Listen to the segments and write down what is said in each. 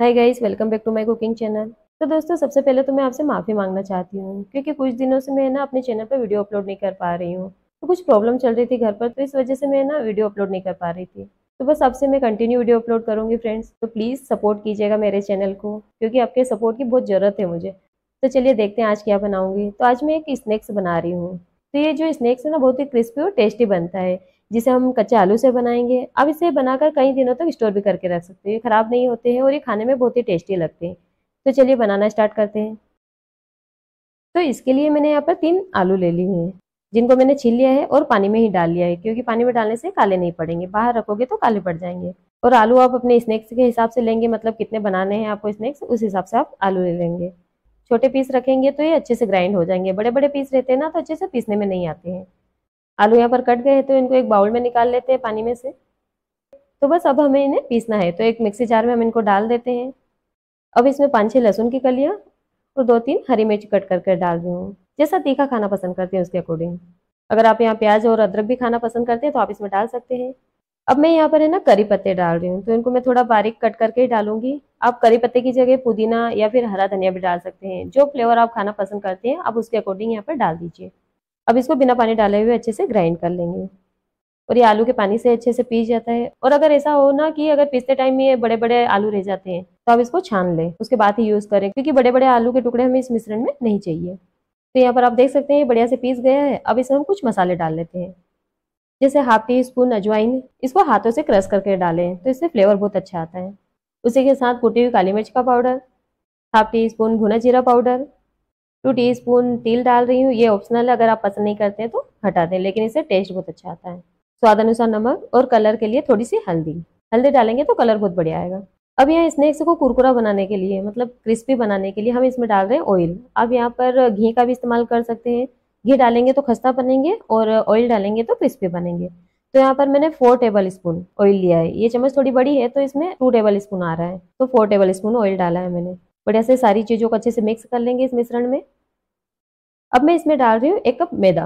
hi guys welcome back to my cooking channel तो दोस्तों सबसे पहले तो मैं आपसे माफ़ी मांगना चाहती हूँ क्योंकि कुछ दिनों से मैं ना अपने चैनल पर वीडियो अपलोड नहीं कर पा रही हूँ तो कुछ प्रॉब्लम चल रही थी घर पर तो इस वजह से मैं ना वीडियो अपलोड नहीं कर पा रही थी तो बस आपसे मैं कंटिन्यू वीडियो अपलोड करूँगी फ्रेंड्स तो प्लीज़ सपोर्ट कीजिएगा मेरे चैनल को क्योंकि आपके सपोर्ट की बहुत ज़रूरत है मुझे तो चलिए देखते हैं आज क्या बनाऊँगी तो आज मैं एक स्नैक्स बना रही हूँ तो ये जो स्नैक्स है ना बहुत ही क्रिस्पी और टेस्टी बनता है जिसे हम कच्चे आलू से बनाएंगे अब इसे बनाकर कई दिनों तक स्टोर भी करके रख सकते हैं ये ख़राब नहीं होते हैं और ये खाने में बहुत ही टेस्टी लगते हैं तो चलिए बनाना स्टार्ट करते हैं तो इसके लिए मैंने यहाँ पर तीन आलू ले लिए हैं जिनको मैंने छील लिया है और पानी में ही डाल लिया है क्योंकि पानी में डालने से काले नहीं पड़ेंगे बाहर रखोगे तो काले पड़ जाएंगे और आलू आप अपने स्नैक्स के हिसाब से लेंगे मतलब कितने बनाने हैं आपको स्नैक्स उस हिसाब से आप आलू ले लेंगे छोटे पीस रखेंगे तो ये अच्छे से ग्राइंड हो जाएंगे बड़े बड़े पीस रहते हैं ना तो अच्छे से पीसने में नहीं आते हैं आलू यहाँ पर कट गए हैं तो इनको एक बाउल में निकाल लेते हैं पानी में से तो बस अब हमें इन्हें पीसना है तो एक मिक्सी जार में हम इनको डाल देते हैं अब इसमें पाँच छः लहसुन की कलियाँ और दो तीन हरी मिर्च कट करके डाल रही हूँ जैसा तीखा खाना पसंद करते हैं उसके अकॉर्डिंग अगर आप यहाँ प्याज और अदरक भी खाना पसंद करते हैं तो आप इसमें डाल सकते हैं अब मैं यहाँ पर है ना करी पत्ते डाल रही हूँ तो इनको मैं थोड़ा बारीक कट करके ही डालूंगी आप करी पत्ते की जगह पुदीना या फिर हरा धनिया भी डाल सकते हैं जो फ्लेवर आप खाना पसंद करते हैं आप उसके अकॉर्डिंग यहाँ पर डाल दीजिए अब इसको बिना पानी डाले हुए अच्छे से ग्राइंड कर लेंगे और ये आलू के पानी से अच्छे से पीस जाता है और अगर ऐसा हो ना कि अगर पीसते टाइम ये बड़े बड़े आलू रह जाते हैं तो आप इसको छान लें उसके बाद ही यूज़ करें क्योंकि बड़े बड़े आलू के टुकड़े हमें इस मिश्रण में नहीं चाहिए तो यहाँ पर आप देख सकते हैं ये बढ़िया से पीस गया है अब इसमें हम कुछ मसाले डाल लेते हैं जैसे हाफ टी स्पून अजवाइन इसको हाथों से क्रश करके डालें तो इससे फ्लेवर बहुत अच्छा आता है उसी के साथ कुटी हुई काली मिर्च का पाउडर हाफ टी स्पून भुना जीरा पाउडर टू टी स्पून तिल डाल रही हूँ ये ऑप्शनल है अगर आप पसंद नहीं करते हैं तो हटा दें लेकिन इससे टेस्ट बहुत अच्छा आता है स्वाद अनुसार नमक और कलर के लिए थोड़ी सी हल्दी हल्दी डालेंगे तो कलर बहुत बढ़िया आएगा अब यहाँ स्नैक्स को कुरकुरा बनाने के लिए मतलब क्रिस्पी बनाने के लिए हम इसमें डाल रहे हैं ऑयल आप यहाँ पर घी का भी इस्तेमाल कर सकते हैं घी डालेंगे तो खस्ता बनेंगे और ऑयल डालेंगे तो क्रिस्पी बनेंगे तो यहाँ पर मैंने फोर टेबल स्पून ऑयल लिया है ये चम्मच थोड़ी बड़ी है तो इसमें टू टेबल स्पून आ रहा है तो फोर टेबल स्पून ऑयल डाला है मैंने बढ़िया से सारी चीज़ों को अच्छे से मिक्स कर लेंगे इस मिश्रण में अब मैं इसमें डाल रही हूँ एक कप मैदा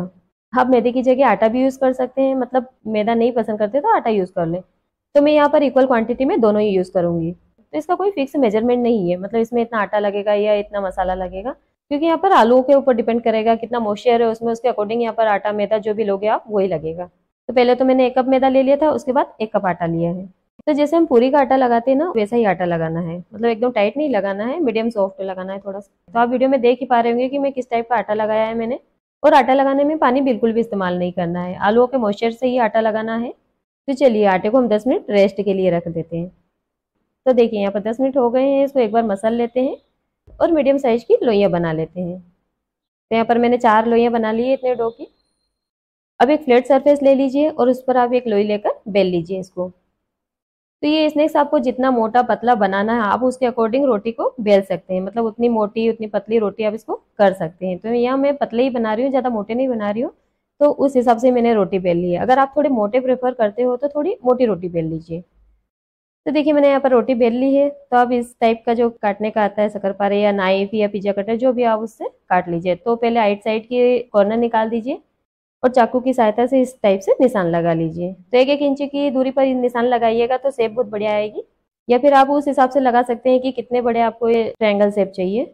आप मैदे की जगह आटा भी यूज़ कर सकते हैं मतलब मैदा नहीं पसंद करते तो आटा यूज़ कर लें तो मैं यहाँ पर इक्वल क्वांटिटी में दोनों ही यूज़ करूँगी तो इसका कोई फिक्स मेजरमेंट नहीं है मतलब इसमें इतना आटा लगेगा या इतना मसाला लगेगा क्योंकि यहाँ पर आलू के ऊपर डिपेंड करेगा कितना मॉइस्चर है उसमें उसके अकॉर्डिंग यहाँ पर आटा मैदा जो भी लोगे आप वही लगेगा तो पहले तो मैंने एक कप मैदा ले लिया था उसके बाद एक कप आटा लिया है तो जैसे हम पूरी का आटा लगाते हैं ना वैसा ही आटा लगाना है मतलब एकदम टाइट नहीं लगाना है मीडियम सॉफ्ट लगाना है थोड़ा सा तो आप वीडियो में देख ही पा रहे होंगे कि मैं किस टाइप का आटा लगाया है मैंने और आटा लगाने में पानी बिल्कुल भी इस्तेमाल नहीं करना है आलूओं के मॉइस्चर से ही आटा लगाना है तो चलिए आटे को हम दस मिनट रेस्ट के लिए रख देते हैं तो देखिए यहाँ पर दस मिनट हो गए हैं इसको एक बार मसल लेते हैं और मीडियम साइज़ की लोइयाँ बना लेते हैं तो यहाँ पर मैंने चार लोइयाँ बना ली है इतने डो की अब एक फ्लैट सरफेस ले लीजिए और उस पर आप एक लोई लेकर बेल लीजिए इसको तो ये स्नैक्स आपको जितना मोटा पतला बनाना है आप उसके अकॉर्डिंग रोटी को बेल सकते हैं मतलब उतनी मोटी उतनी पतली रोटी आप इसको कर सकते हैं तो यहाँ मैं पतले ही बना रही हूँ ज़्यादा मोटे नहीं बना रही हूँ तो उस हिसाब से मैंने रोटी बेल ली है अगर आप थोड़े मोटे प्रेफर करते हो तो थोड़ी मोटी रोटी बेल लीजिए तो देखिए मैंने यहाँ पर रोटी बेल ली है तो आप इस टाइप का जो काटने का आता है सकरपारे या नाइफ या पिज्जा कटर जो भी आप उससे काट लीजिए तो पहले आइट साइड की कॉर्नर निकाल दीजिए और चाकू की सहायता से इस टाइप से निशान लगा लीजिए तो एक एक इंच की दूरी पर निशान लगाइएगा तो सेप बहुत बढ़िया आएगी या फिर आप उस हिसाब से लगा सकते हैं कि कितने बड़े आपको ये ट्रैंगल सेप चाहिए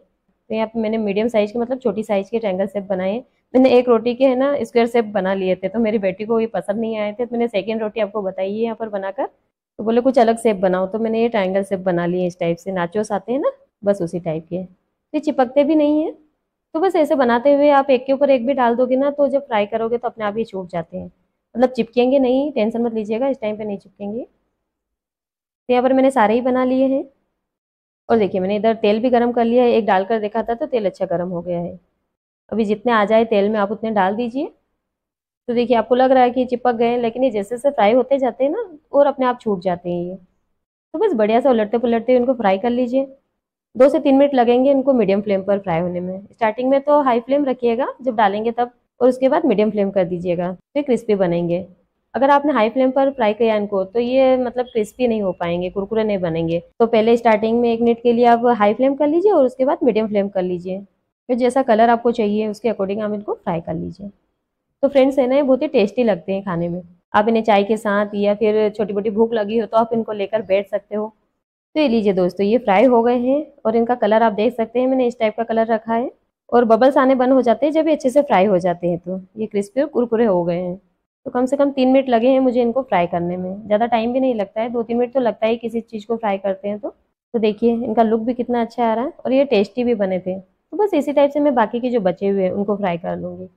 तो यहाँ पे मैंने मीडियम साइज के मतलब छोटी साइज के ट्रैंगल सेप बनाए मैंने एक रोटी के है ना स्क्वायर सेप बना लिए थे तो मेरी बेटी को ये पसंद नहीं आए थे तो मैंने सेकेंड रोटी आपको बताई है यहाँ पर बनाकर तो बोले कुछ अलग सेप बनाओ तो मैंने ये ट्रैंगल सेप बना लिए इस टाइप से नाचोस आते हैं ना बस उसी टाइप के ये चिपकते भी नहीं है तो बस ऐसे बनाते हुए आप एक के ऊपर एक भी डाल दोगे ना तो जब फ्राई करोगे तो अपने आप ही छूट जाते हैं मतलब चिपकेंगे नहीं टेंशन मत लीजिएगा इस टाइम पे नहीं चिपकेंगे तो यहाँ पर मैंने सारे ही बना लिए हैं और देखिए मैंने इधर तेल भी गर्म कर लिया है एक डाल कर देखा था तो तेल अच्छा गर्म हो गया है अभी जितने आ जाए तेल में आप उतने डाल दीजिए तो देखिए आपको लग रहा है कि चिपक गए लेकिन ये जैसे जैसे फ्राई होते जाते हैं ना और अपने आप छूट जाते हैं ये तो बस बढ़िया से उलटते पुलटते इनको फ्राई कर लीजिए दो से तीन मिनट लगेंगे इनको मीडियम फ्लेम पर फ्राई होने में स्टार्टिंग में तो हाई फ्लेम रखिएगा जब डालेंगे तब और उसके बाद मीडियम फ्लेम कर दीजिएगा फिर तो क्रिस्पी बनेंगे अगर आपने हाई फ्लेम पर फ्राई किया इनको तो ये मतलब क्रिस्पी नहीं हो पाएंगे कुरकुरे नहीं बनेंगे तो पहले स्टार्टिंग में एक मिनट के लिए आप हाई फ्लेम कर लीजिए और उसके बाद मीडियम फ्लेम कर लीजिए फिर जैसा कलर आपको चाहिए उसके अकॉर्डिंग आप इनको फ्राई कर लीजिए तो फ्रेंड्स है ना ये बहुत ही टेस्टी लगते हैं खाने में आप इन्हें चाय के साथ या फिर छोटी मोटी भूख लगी हो तो आप इनको लेकर बैठ सकते हो तो ये लीजिए दोस्तों ये फ्राई हो गए हैं और इनका कलर आप देख सकते हैं मैंने इस टाइप का कलर रखा है और बबल्स आने बंद हो जाते हैं जब ये अच्छे से फ्राई हो जाते हैं तो ये क्रिस्पी और कुरकुरे हो गए हैं तो कम से कम तीन मिनट लगे हैं मुझे इनको फ्राई करने में ज़्यादा टाइम भी नहीं लगता है दो तीन मिनट तो लगता है किसी चीज़ को फ्राई करते हैं तो तो देखिए इनका लुक भी कितना अच्छा आ रहा है और ये टेस्टी भी बने थे तो बस इसी टाइप से मैं बाकी के जो बचे हुए हैं उनको फ्राई कर लूँगी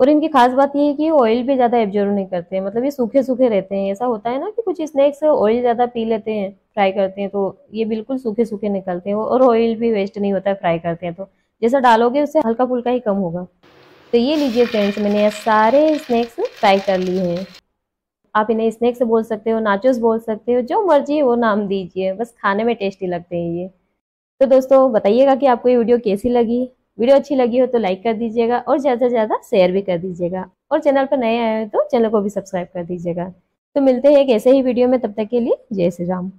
और इनकी खास बात ये है कि ऑयल भी ज़्यादा एब्जॉर्व नहीं करते हैं मतलब ये सूखे सूखे रहते हैं ऐसा होता है ना कि कुछ स्नैक्स ऑयल ज़्यादा पी लेते हैं फ्राई करते हैं तो ये बिल्कुल सूखे सूखे निकलते हैं और ऑयल भी वेस्ट नहीं होता है फ्राई करते हैं तो जैसा डालोगे उससे हल्का फुल्का ही कम होगा तो ये लीजिए फ्रेंड्स मैंने सारे स्नैक्स फ्राई कर लिए हैं आप इन्हें स्नैक्स बोल सकते हो नाचोस बोल सकते हो जो मर्जी है वो नाम दीजिए बस खाने में टेस्टी लगते हैं ये तो दोस्तों बताइएगा कि आपको ये वीडियो कैसी लगी वीडियो अच्छी लगी हो तो लाइक कर दीजिएगा और ज़्यादा से ज़्यादा शेयर भी कर दीजिएगा और चैनल पर नए आए हो तो चैनल को भी सब्सक्राइब कर दीजिएगा तो मिलते हैं एक ऐसे ही वीडियो में तब तक के लिए जय श्री राम